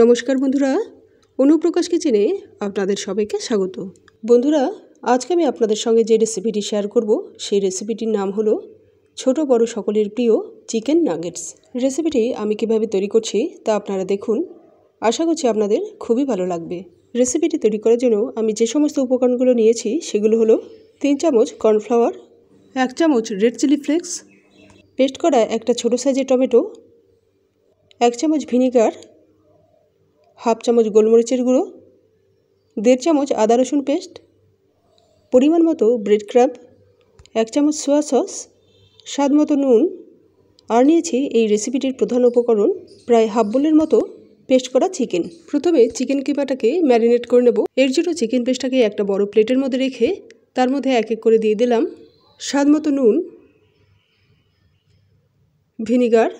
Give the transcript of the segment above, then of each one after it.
নমস্কার বন্ধুরা অনুপ্রকাশ কিচেনে আপনাদের সবাইকে স্বাগত বন্ধুরা আজকে আমি আপনাদের সঙ্গে যে রেসিপিটি শেয়ার করব সেই রেসিপিটির নাম হলো ছোট বড় সকলের প্রিয় চিকেন নাগেটস রেসিপিটি আমি কিভাবে তৈরি করছি তা আপনারা দেখুন আশা করছি আপনাদের খুবই ভালো লাগবে রেসিপিটি তৈরি করার জন্য আমি যে সমস্ত উপকরণগুলো নিয়েছি সেগুলো হলো তিন চামচ কর্নফ্লাওয়ার এক চামচ রেড চিলি ফ্লেক্স পেস্ট করা একটা ছোটো সাইজের টমেটো এক চামচ ভিনিগার হাফ চামচ গোলমরিচের গুঁড়ো দেড় চামচ আদা রসুন পেস্ট পরিমাণ মতো ব্রেড ক্রাব এক চামচ সোয়া সস স্বাদ মতো নুন আর নিয়েছি এই রেসিপিটির প্রধান উপকরণ প্রায় হাফ বোলের মতো পেস্ট করা চিকেন প্রথমে চিকেন কিমাটাকে ম্যারিনেট করে নেব এর জন্য চিকেন পেস্টটাকে একটা বড় প্লেটের মধ্যে রেখে তার মধ্যে এক এক করে দিয়ে দিলাম স্বাদ মতো নুন ভিনিগার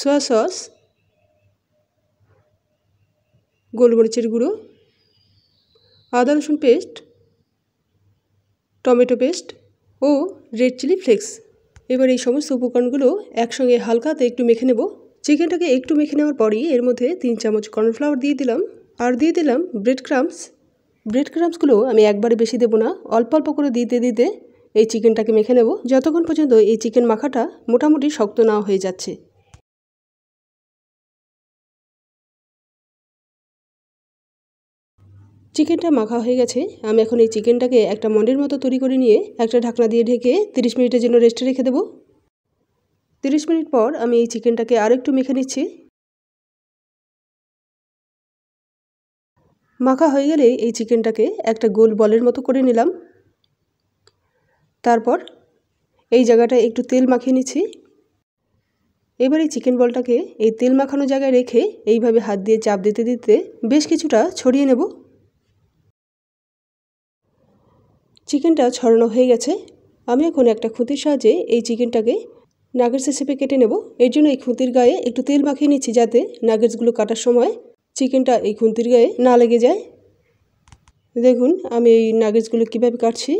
সোয়া সস গোলমরিচের গুঁড়ো আদা রসুন পেস্ট টমেটো পেস্ট ও রেড চিলি ফ্লেক্স এবার এই সমস্ত উপকরণগুলো একসঙ্গে হালকাতে একটু মেখে নেব চিকেনটাকে একটু মেখে নেওয়ার পরই এর মধ্যে তিন চামচ কর্নফ্লাওয়ার দিয়ে দিলাম আর দিয়ে দিলাম ব্রেড ক্রামস ব্রেড ক্রামসগুলো আমি একবারে বেশি দেবো না অল্প অল্প করে দিতে দিতে এই চিকেনটাকে মেখে নেব যতক্ষণ পর্যন্ত এই চিকেন মাখাটা মোটামুটি শক্ত না হয়ে যাচ্ছে চিকেনটা মাখা হয়ে গেছে আমি এখন এই চিকেনটাকে একটা মন্ডের মতো তৈরি করে নিয়ে একটা ঢাকনা দিয়ে ঢেকে তিরিশ মিনিটের জন্য রেস্টে রেখে দেবো তিরিশ মিনিট পর আমি এই চিকেনটাকে আর একটু মেখে নিচ্ছি মাখা হয়ে গেলে এই চিকেনটাকে একটা গোল বলের মতো করে নিলাম তারপর এই জায়গাটা একটু তেল মাখিয়ে নিচ্ছি এবার এই চিকেন বলটাকে এই তেল মাখানো জায়গায় রেখে এইভাবে হাত দিয়ে চাপ দিতে দিতে বেশ কিছুটা ছড়িয়ে নেব চিকেনটা ছড়ানো হয়ে গেছে আমি এখন একটা খুঁতির সাহায্যে এই চিকেনটাকে নাগেটস হিসেবে কেটে নেব এর জন্য এই খুঁতির গায়ে একটু তেল মাখিয়ে নিচ্ছি যাতে নাগেটসগুলো কাটার সময় চিকেনটা এই খুঁতির গায়ে না লেগে যায় দেখুন আমি এই নাগেটসগুলো কীভাবে কাটছি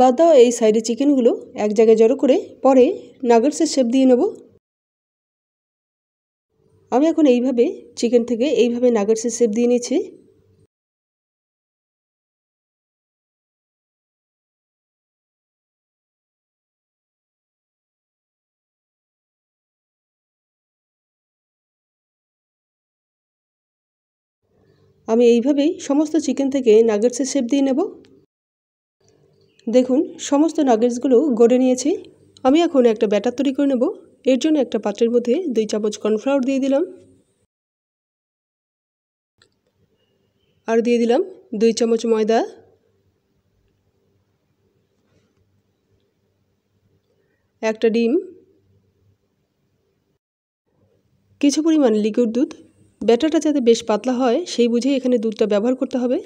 বাদ দাও এই সাইডে চিকেনগুলো এক জায়গায় জড়ো করে পরে নাগেটসের শেপ দিয়ে নেবো আমি এখন এইভাবে চিকেন থেকে এইভাবে নাগার্সের শেপ দিয়ে নিয়েছি আমি এইভাবেই সমস্ত চিকেন থেকে নাগার্সের শেপ দিয়ে নেব দেখুন সমস্ত নাগার্সগুলো গড়ে নিয়েছি আমি এখন একটা ব্যাটার তৈরি করে নেব এর জন্য একটা পাত্রের মধ্যে দুই চামচ কর্নফ্লাওয়ার দিয়ে দিলাম আর দিয়ে দিলাম দুই চামচ ময়দা একটা ডিম কিছু পরিমাণ লিকুইড দুধ ব্যাটারটা যাতে বেশ পাতলা হয় সেই বুঝে এখানে দুধটা ব্যবহার করতে হবে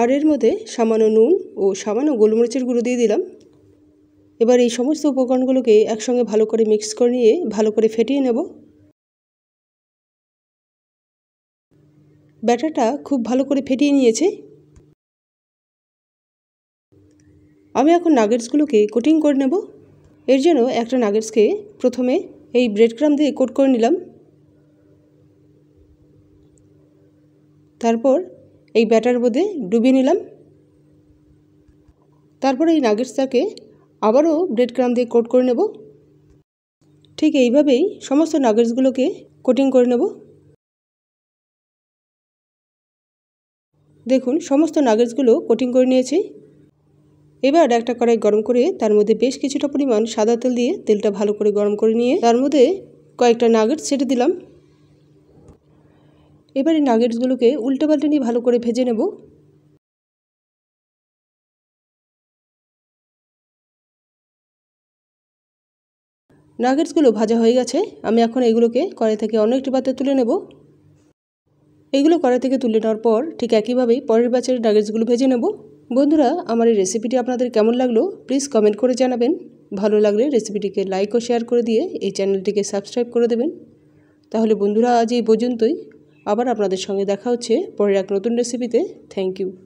আর এর মধ্যে সামান্য নুন ও সামান্য গোলমরিচের গুঁড়ো দিয়ে দিলাম এবার এই সমস্ত উপকরণগুলোকে একসঙ্গে ভালো করে মিক্স করে নিয়ে ভালো করে ফেটিয়ে নেব ব্যাটারটা খুব ভালো করে ফেটিয়ে নিয়েছে আমি এখন নাগেটসগুলোকে কোটিং করে নেব এর জন্য একটা নাগেটসকে প্রথমে এই ব্রেড ক্রাম দিয়ে কোট করে নিলাম তারপর এই ব্যাটার বোধে ডুবিয়ে নিলাম তারপর এই নাগেটসটাকে আবারও ব্রেড ক্রাম দিয়ে কোট করে নেব ঠিক এইভাবেই সমস্ত নাগেটসগুলোকে কোটিং করে নেব দেখুন সমস্ত নাগেটসগুলো কোটিং করে নিয়েছি এবার একটা কড়াই গরম করে তার মধ্যে বেশ কিছুটা পরিমাণ সাদা তেল দিয়ে তেলটা ভালো করে গরম করে নিয়ে তার মধ্যে কয়েকটা নাগেটস ছেড়ে দিলাম এবারে নাগেটসগুলোকে উল্টে পাল্টে নিয়ে ভালো করে ভেজে নেব নাগেটসগুলো ভাজা হয়ে গেছে আমি এখন এগুলোকে কড়াই থেকে অন্য একটি পাত্রে তুলে নেব এগুলো কড়াই থেকে তুলে নেওয়ার পর ঠিক একইভাবেই পরের ব্যাচের নাগেটসগুলো ভেজে নেব বন্ধুরা আমার এই রেসিপিটি আপনাদের কেমন লাগলো প্লিজ কমেন্ট করে জানাবেন ভালো লাগলে রেসিপিটিকে লাইক ও শেয়ার করে দিয়ে এই চ্যানেলটিকে সাবস্ক্রাইব করে দেবেন তাহলে বন্ধুরা আজ এই পর্যন্তই আবার আপনাদের সঙ্গে দেখা হচ্ছে পরের এক নতুন রেসিপিতে থ্যাংক ইউ